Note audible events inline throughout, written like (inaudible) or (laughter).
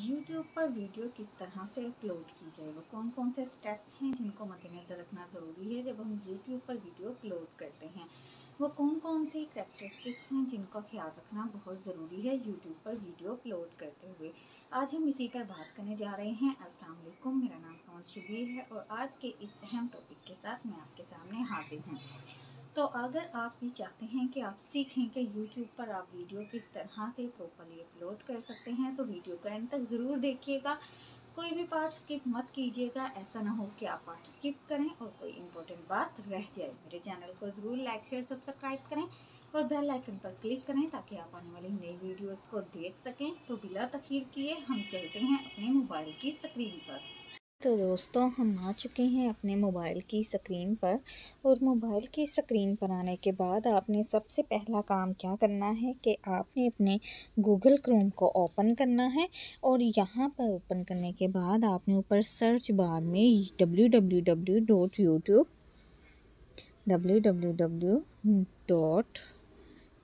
YouTube पर video किस तरह से अपलोड की जाए वो कौन कौन से स्टेप्स हैं जिनको मद्देनज़र रखना ज़रूरी है जब हम यूट्यूब पर वीडियो अपलोड करते हैं वो कौन कौन सी करेक्टरिस्टिक्स हैं जिनका ख्याल रखना बहुत ज़रूरी है यूट्यूब पर वीडियो अपलोड करते हुए आज हम इसी पर बात करने जा रहे हैं अस्सलाम वालेकुम मेरा नाम कौन शबीर है और आज के इस अहम टॉपिक के साथ मैं आपके सामने हाजिर हूँ तो अगर आप भी चाहते हैं कि आप सीखें कि यूट्यूब पर आप वीडियो किस तरह से प्रॉपरली अपलोड कर सकते हैं तो वीडियो को एंड तक ज़रूर देखिएगा कोई भी पार्ट स्किप मत कीजिएगा ऐसा ना हो कि आप पार्ट स्किप करें और कोई इंपॉर्टेंट बात रह जाए मेरे चैनल को ज़रूर लाइक शेयर सब्सक्राइब करें और बेल आइकन पर क्लिक करें ताकि आप आने वाली नई वीडियोस को देख सकें तो बिला तखीर किए हम चलते हैं अपने मोबाइल की स्क्रीन पर तो दोस्तों हम आ चुके हैं अपने मोबाइल की स्क्रीन पर और मोबाइल की स्क्रीन पर आने के बाद आपने सबसे पहला काम क्या करना है कि आपने अपने गूगल क्रोम को ओपन करना है और यहाँ पर ओपन करने के बाद आपने ऊपर सर्च बार में W W W dot YouTube W W W dot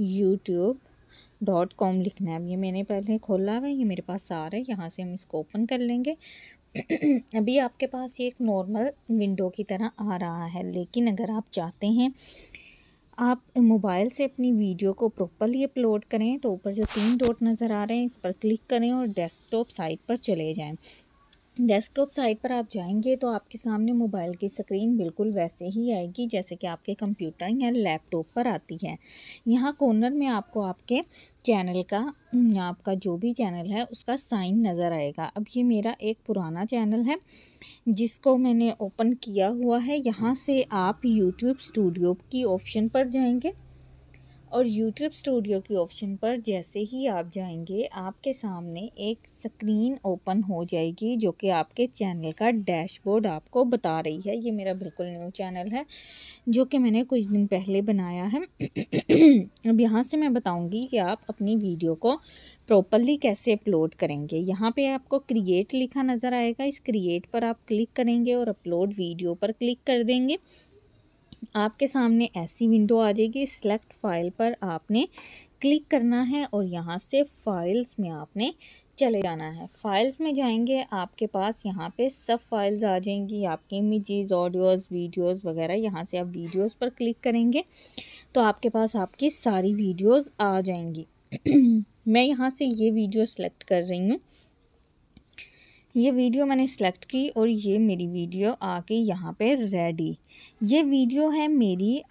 YouTube dot com लिखना है अब ये मैंने पहले खोला हुआ है ये मेरे पास आ रहा है यहाँ से हम इसको ओपन कर लेंगे (clears throat) अभी आपके पास एक नॉर्मल विंडो की तरह आ रहा है लेकिन अगर आप चाहते हैं आप मोबाइल से अपनी वीडियो को प्रॉपरली अपलोड करें तो ऊपर जो तीन डॉट नज़र आ रहे हैं इस पर क्लिक करें और डेस्कटॉप साइट पर चले जाएं डेस्कटॉप साइट पर आप जाएंगे तो आपके सामने मोबाइल की स्क्रीन बिल्कुल वैसे ही आएगी जैसे कि आपके कंप्यूटर या लैपटॉप पर आती है यहाँ कॉर्नर में आपको आपके चैनल का आपका जो भी चैनल है उसका साइन नज़र आएगा अब ये मेरा एक पुराना चैनल है जिसको मैंने ओपन किया हुआ है यहाँ से आप यूट्यूब स्टूडियो की ऑप्शन पर जाएंगे और यूट्यूब स्टूडियो की ऑप्शन पर जैसे ही आप जाएंगे आपके सामने एक स्क्रीन ओपन हो जाएगी जो कि आपके चैनल का डैशबोर्ड आपको बता रही है ये मेरा बिल्कुल न्यू चैनल है जो कि मैंने कुछ दिन पहले बनाया है (clears throat) अब यहाँ से मैं बताऊँगी कि आप अपनी वीडियो को प्रॉपरली कैसे अपलोड करेंगे यहाँ पे आपको क्रिएट लिखा नज़र आएगा इस क्रिएट पर आप क्लिक करेंगे और अपलोड वीडियो पर क्लिक कर देंगे आपके सामने ऐसी विंडो आ जाएगी सिलेक्ट फाइल पर आपने क्लिक करना है और यहाँ से फाइल्स में आपने चले जाना है फाइल्स में जाएंगे आपके पास यहाँ पे सब फाइल्स आ जाएंगी आपके इमेजेस ऑडियोज़ वीडियोस वगैरह यहाँ से आप वीडियोस पर क्लिक करेंगे तो आपके पास आपकी सारी वीडियोस आ जाएंगी (clears throat) मैं यहाँ से ये वीडियो सेलेक्ट कर रही हूँ ये वीडियो मैंने सेलेक्ट की और ये मेरी वीडियो आके यहाँ पे रेडी ये वीडियो है मेरी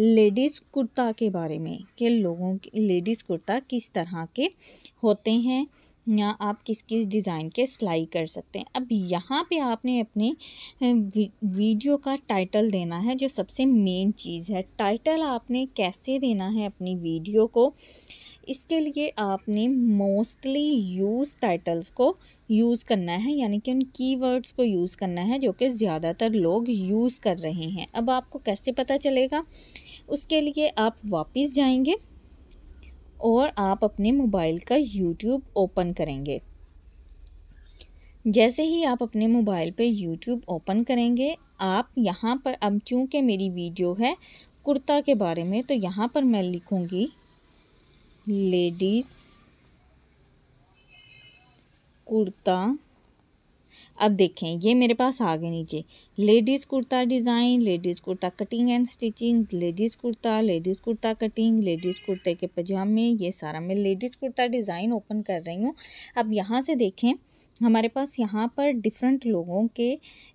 लेडीज़ कुर्ता के बारे में कि लोगों के लेडीज़ कुर्ता किस तरह के होते हैं या आप किस किस डिज़ाइन के सिलाई कर सकते हैं अब यहाँ पे आपने अपने वीडियो का टाइटल देना है जो सबसे मेन चीज़ है टाइटल आपने कैसे देना है अपनी वीडियो को इसके लिए आपने मोस्टली यूज़ टाइटल्स को यूज़ करना है यानी कि उन कीवर्ड्स को यूज़ करना है जो कि ज़्यादातर लोग यूज़ कर रहे हैं अब आपको कैसे पता चलेगा उसके लिए आप वापस जाएंगे और आप अपने मोबाइल का यूट्यूब ओपन करेंगे जैसे ही आप अपने मोबाइल पे यूट्यूब ओपन करेंगे आप यहाँ पर अब चूँकि मेरी वीडियो है कुर्ता के बारे में तो यहाँ पर मैं लिखूँगी लेडीज़ कुर्ता अब देखें ये मेरे पास आ गए नीचे ladies kurta design ladies kurta cutting and stitching ladies kurta ladies kurta cutting ladies कुर्ते के पजामे ये सारा मैं लेडीज़ कुर्ता डिज़ाइन ओपन कर रही हूँ अब यहाँ से देखें हमारे पास यहाँ पर डिफरेंट लोगों के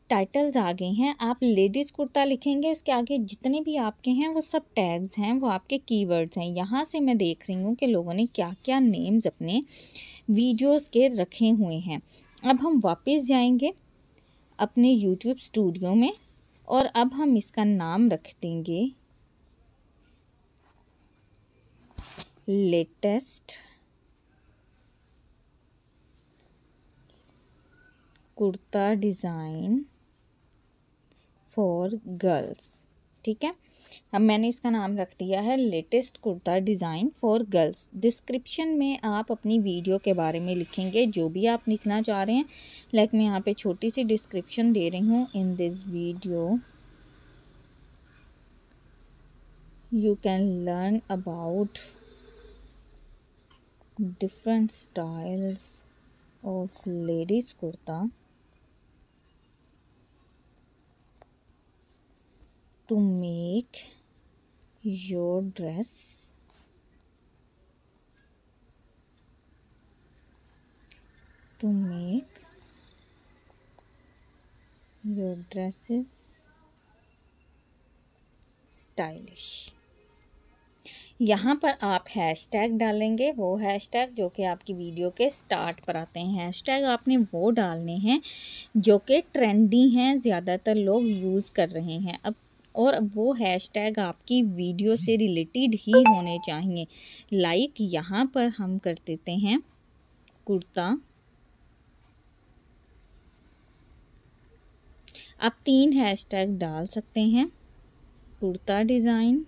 टाइटल्स आ गए हैं आप लेडीज़ कुर्ता लिखेंगे उसके आगे जितने भी आपके हैं वो सब टैग्स हैं वो आपके कीवर्ड्स हैं यहाँ से मैं देख रही हूँ कि लोगों ने क्या क्या नेम्स अपने वीडियोस के रखे हुए हैं अब हम वापस जाएंगे अपने यूट्यूब स्टूडियो में और अब हम इसका नाम रख देंगे latest kurta design for girls ठीक है अब मैंने इसका नाम रख दिया है latest kurta design for girls description में आप अपनी वीडियो के बारे में लिखेंगे जो भी आप लिखना चाह रहे हैं लाइक मैं यहाँ पे छोटी सी डिस्क्रिप्शन दे रही हूँ in this video you can learn about different styles of ladies kurta to make your dress to make your dresses stylish यहाँ पर आप टैग डालेंगे वो टैग जो कि आपकी वीडियो के स्टार्ट पर आते हैं टैग आपने वो डालने हैं जो कि ट्रेंडी हैं ज़्यादातर लोग यूज़ कर रहे हैं अब और वो हैशटैग आपकी वीडियो से रिलेटेड ही होने चाहिए लाइक यहाँ पर हम कर देते हैं कुर्ता आप तीन हैशटैग डाल सकते हैं कुर्ता डिज़ाइन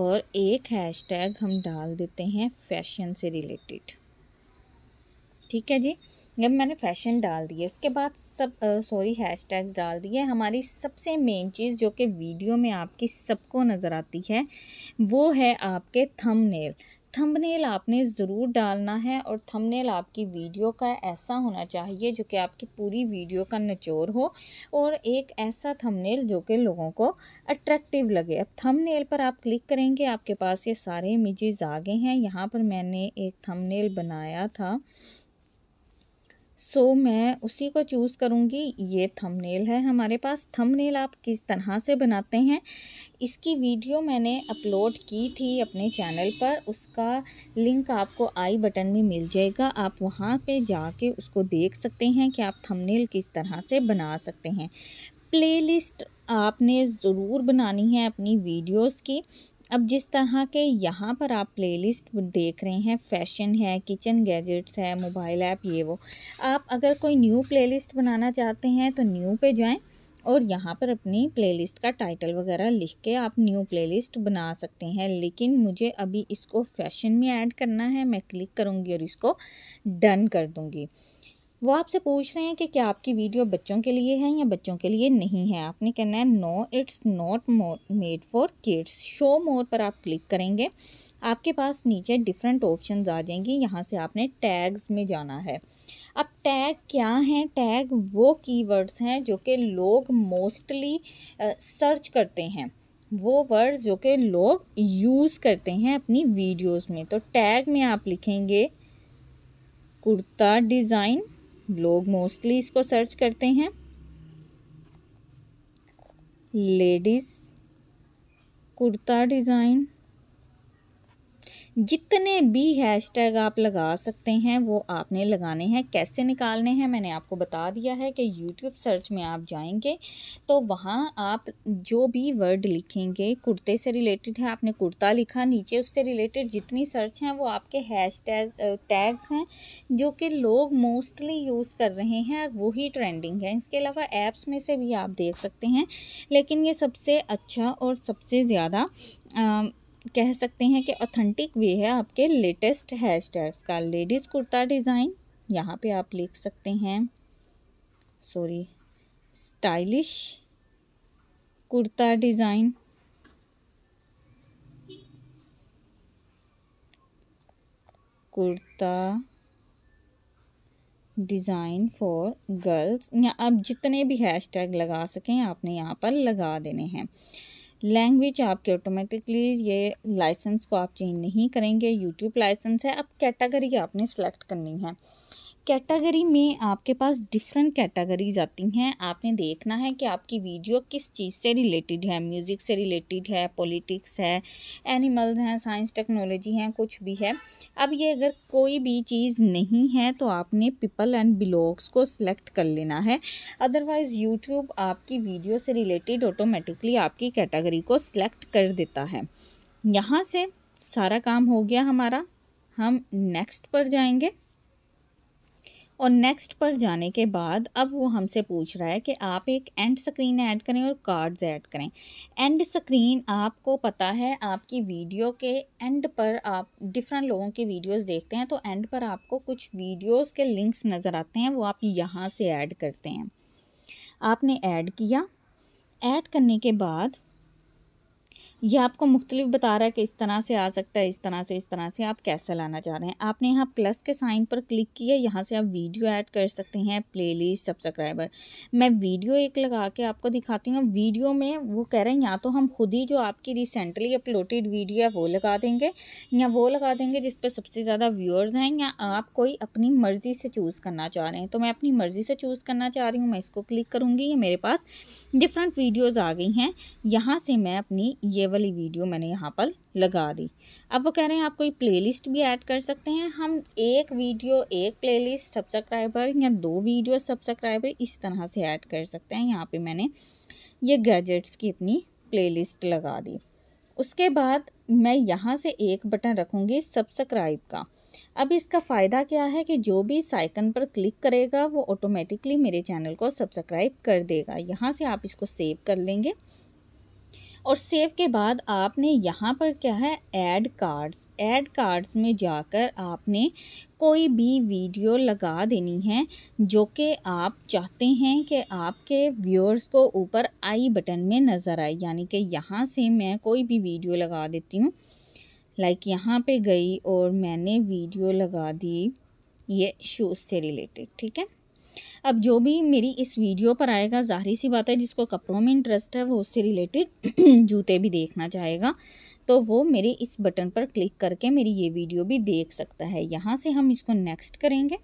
और एक हैशटैग हम डाल देते हैं फैशन से रिलेटेड ठीक है जी जब मैंने फैशन डाल दिए उसके बाद सब सॉरी हैश टैग्स डाल दिए हमारी सबसे मेन चीज़ जो कि वीडियो में आपकी सबको नज़र आती है वो है आपके थंबनेल थंबनेल आपने ज़रूर डालना है और थंबनेल आपकी वीडियो का ऐसा होना चाहिए जो कि आपकी पूरी वीडियो का नचोर हो और एक ऐसा थंबनेल जो कि लोगों को अट्रैक्टिव लगे अब थंबनेल पर आप क्लिक करेंगे आपके पास ये सारे इमेजेस आ गए हैं यहाँ पर मैंने एक थंबनेल बनाया था सो so, मैं उसी को चूज़ करूँगी ये थंबनेल है हमारे पास थंबनेल आप किस तरह से बनाते हैं इसकी वीडियो मैंने अपलोड की थी अपने चैनल पर उसका लिंक आपको आई बटन में मिल जाएगा आप वहाँ पे जाके उसको देख सकते हैं कि आप थंबनेल किस तरह से बना सकते हैं प्लेलिस्ट आपने ज़रूर बनानी है अपनी वीडियोस की अब जिस तरह के यहाँ पर आप प्लेलिस्ट देख रहे हैं फैशन है किचन गैजेट्स है मोबाइल ऐप ये वो आप अगर कोई न्यू प्लेलिस्ट बनाना चाहते हैं तो न्यू पे जाएं और यहाँ पर अपनी प्लेलिस्ट का टाइटल वगैरह लिख के आप न्यू प्लेलिस्ट बना सकते हैं लेकिन मुझे अभी इसको फैशन में ऐड करना है मैं क्लिक करूँगी और इसको डन कर दूँगी वो आपसे पूछ रहे हैं कि क्या आपकी वीडियो बच्चों के लिए है या बच्चों के लिए नहीं है आपने कहना है no it's not made for kids show more पर आप क्लिक करेंगे आपके पास नीचे डिफरेंट ऑप्शंस आ जाएंगी यहाँ से आपने टैग्स में जाना है अब टैग क्या हैं टैग वो कीवर्ड्स हैं जो कि लोग मोस्टली सर्च करते हैं वो वर्ड्स जो कि लोग यूज़ करते हैं अपनी वीडियोस में तो टैग में आप लिखेंगे कुर्ता डिज़ाइन लोग मोस्टली इसको सर्च करते हैं लेडीज़ कुर्ता डिज़ाइन जितने भी हैशटैग आप लगा सकते हैं वो आपने लगाने हैं कैसे निकालने हैं मैंने आपको बता दिया है कि यूट्यूब सर्च में आप जाएंगे तो वहाँ आप जो भी वर्ड लिखेंगे कुर्ते से रिलेटेड है आपने कुर्ता लिखा नीचे उससे रिलेटेड जितनी सर्च हैं वो आपके हैश टैग टैग्स हैं जो कि लोग मोस्टली यूज़ कर रहे हैं और वही ट्रेंडिंग है इसके अलावा ऐप्स में से भी आप देख सकते हैं लेकिन ये सबसे अच्छा और सबसे ज़्यादा कह सकते हैं कि ऑथेंटिक वे है आपके लेटेस्ट हैशटैग्स का लेडीज़ कुर्ता डिज़ाइन यहाँ पे आप लिख सकते हैं sorry stylish kurta design kurta design for girls या आप जितने भी हैशटैग लगा सकें आपने यहाँ पर लगा देने हैं लैंग्वेज आपके ऑटोमेटिकली ये लाइसेंस को आप चेंज नहीं करेंगे यूट्यूब लाइसेंस है अब कैटेगरी आपने सेलेक्ट करनी है कैटेगरी में आपके पास डिफरेंट कैटेगरीज आती हैं आपने देखना है कि आपकी वीडियो किस चीज़ से रिलेटेड है म्यूज़िक से रिलेटेड है पॉलिटिक्स है एनिमल्स हैं साइंस टेक्नोलॉजी हैं कुछ भी है अब ये अगर कोई भी चीज़ नहीं है तो आपने पीपल एंड ब्लॉग्स को सिलेक्ट कर लेना है अदरवाइज़ यूट्यूब आपकी वीडियो से रिलेटेड ऑटोमेटिकली आपकी कैटेगरी को सिलेक्ट कर देता है यहाँ से सारा काम हो गया हमारा हम नेक्स्ट पर जाएंगे और नेक्स्ट पर जाने के बाद अब वो हमसे पूछ रहा है कि आप एक एंड स्क्रीन ऐड करें और कार्ड्स ऐड करें एंड स्क्रीन आपको पता है आपकी वीडियो के एंड पर आप डिफरेंट लोगों की वीडियोस देखते हैं तो एंड पर आपको कुछ वीडियोस के लिंक्स नज़र आते हैं वो आप यहाँ से ऐड करते हैं आपने ऐड किया ऐड करने के बाद ये आपको मुख्तलिफ बता रहा है कि इस तरह से आ सकता है इस तरह से इस तरह से आप कैसे लाना चाह रहे हैं आपने यहाँ प्लस के साइन पर क्लिक किया यहाँ से आप वीडियो ऐड कर सकते हैं प्लेलिस्ट सब्सक्राइबर मैं वीडियो एक लगा के आपको दिखाती हूँ वीडियो में वो कह रहे हैं या तो हम खुद ही जो आपकी रिसेंटली अपलोडेड वीडियो है वो लगा देंगे या वो लगा देंगे जिस पर सबसे ज़्यादा व्यूअर्स हैं या आप कोई अपनी मर्ज़ी से चूज़ करना चाह रहे हैं तो मैं अपनी मर्ज़ी से चूज़ करना चाह रही हूँ मैं इसको क्लिक करूँगी ये मेरे पास डिफरेंट वीडियोस आ गई हैं यहाँ से मैं अपनी ये वाली वीडियो मैंने यहाँ पर लगा दी अब वो कह रहे हैं आप कोई प्लेलिस्ट भी ऐड कर सकते हैं हम एक वीडियो एक प्लेलिस्ट सब्सक्राइबर या दो वीडियो सब्सक्राइबर इस तरह से ऐड कर सकते हैं यहाँ पर मैंने ये गैजेट्स की अपनी प्ले लगा दी उसके बाद मैं यहाँ से एक बटन रखूँगी सब्सक्राइब का अब इसका फ़ायदा क्या है कि जो भी इस आइकन पर क्लिक करेगा वो ऑटोमेटिकली मेरे चैनल को सब्सक्राइब कर देगा यहाँ से आप इसको सेव कर लेंगे और सेव के बाद आपने यहाँ पर क्या है ऐड कार्ड्स ऐड कार्ड्स में जाकर आपने कोई भी वीडियो लगा देनी है जो कि आप चाहते हैं कि आपके व्यूअर्स को ऊपर आई बटन में नज़र आए यानी कि यहाँ से मैं कोई भी वीडियो लगा देती हूँ लाइक यहाँ पे गई और मैंने वीडियो लगा दी ये शूज़ से रिलेटेड ठीक है अब जो भी मेरी इस वीडियो पर आएगा जाहिर सी बात है जिसको कपड़ों में इंटरेस्ट है वो उससे रिलेटेड (clears throat) जूते भी देखना चाहेगा तो वो मेरे इस बटन पर क्लिक करके मेरी ये वीडियो भी देख सकता है यहाँ से हम इसको नेक्स्ट करेंगे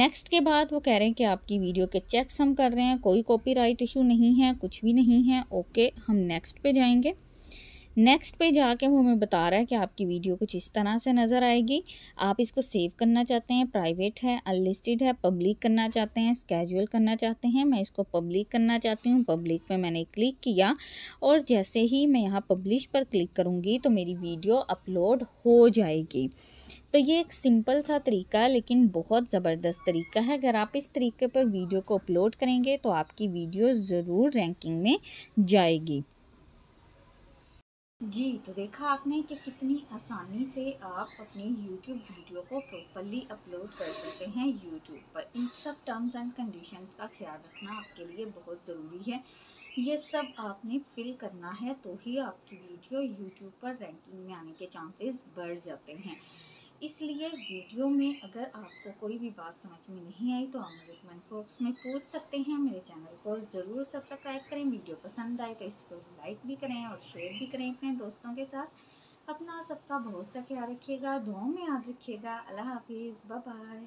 नेक्स्ट के बाद वो कह रहे हैं कि आपकी वीडियो के चेक्स हम कर रहे हैं कोई कॉपीराइट इशू नहीं है कुछ भी नहीं है ओके हम नेक्स्ट पे जाएंगे नेक्स्ट पे जाके वो हमें बता रहा है कि आपकी वीडियो कुछ इस तरह से नज़र आएगी आप इसको सेव करना चाहते हैं प्राइवेट है अनलिस्टेड है पब्लिक करना चाहते हैं स्केजुअल करना चाहते हैं मैं इसको पब्लिक करना चाहती हूँ पब्लिक पे मैंने क्लिक किया और जैसे ही मैं यहाँ पब्लिश पर क्लिक करूँगी तो मेरी वीडियो अपलोड हो जाएगी तो ये एक सिंपल सा तरीका है लेकिन बहुत ज़बरदस्त तरीका है अगर आप इस तरीके पर वीडियो को अपलोड करेंगे तो आपकी वीडियो ज़रूर रैंकिंग में जाएगी जी तो देखा आपने कि कितनी आसानी से आप अपनी YouTube वीडियो को प्रॉपरली अपलोड कर सकते हैं YouTube पर इन सब टर्म्स एंड कंडीशंस का ख्याल रखना आपके लिए बहुत ज़रूरी है ये सब आपने फिल करना है तो ही आपकी वीडियो YouTube पर रैंकिंग में आने के चांसेस बढ़ जाते हैं इसलिए वीडियो में अगर आपको कोई भी बात समझ में नहीं आई तो आप मुझे कमेंट बॉक्स में पूछ सकते हैं मेरे चैनल को ज़रूर सब्सक्राइब करें वीडियो पसंद आए तो इसको लाइक भी करें और शेयर भी करें अपने दोस्तों के साथ अपना सबका बहुत सा ख्याल रखिएगा दुआओं में याद रखिएगा अल्लाह हाफिज़ बाय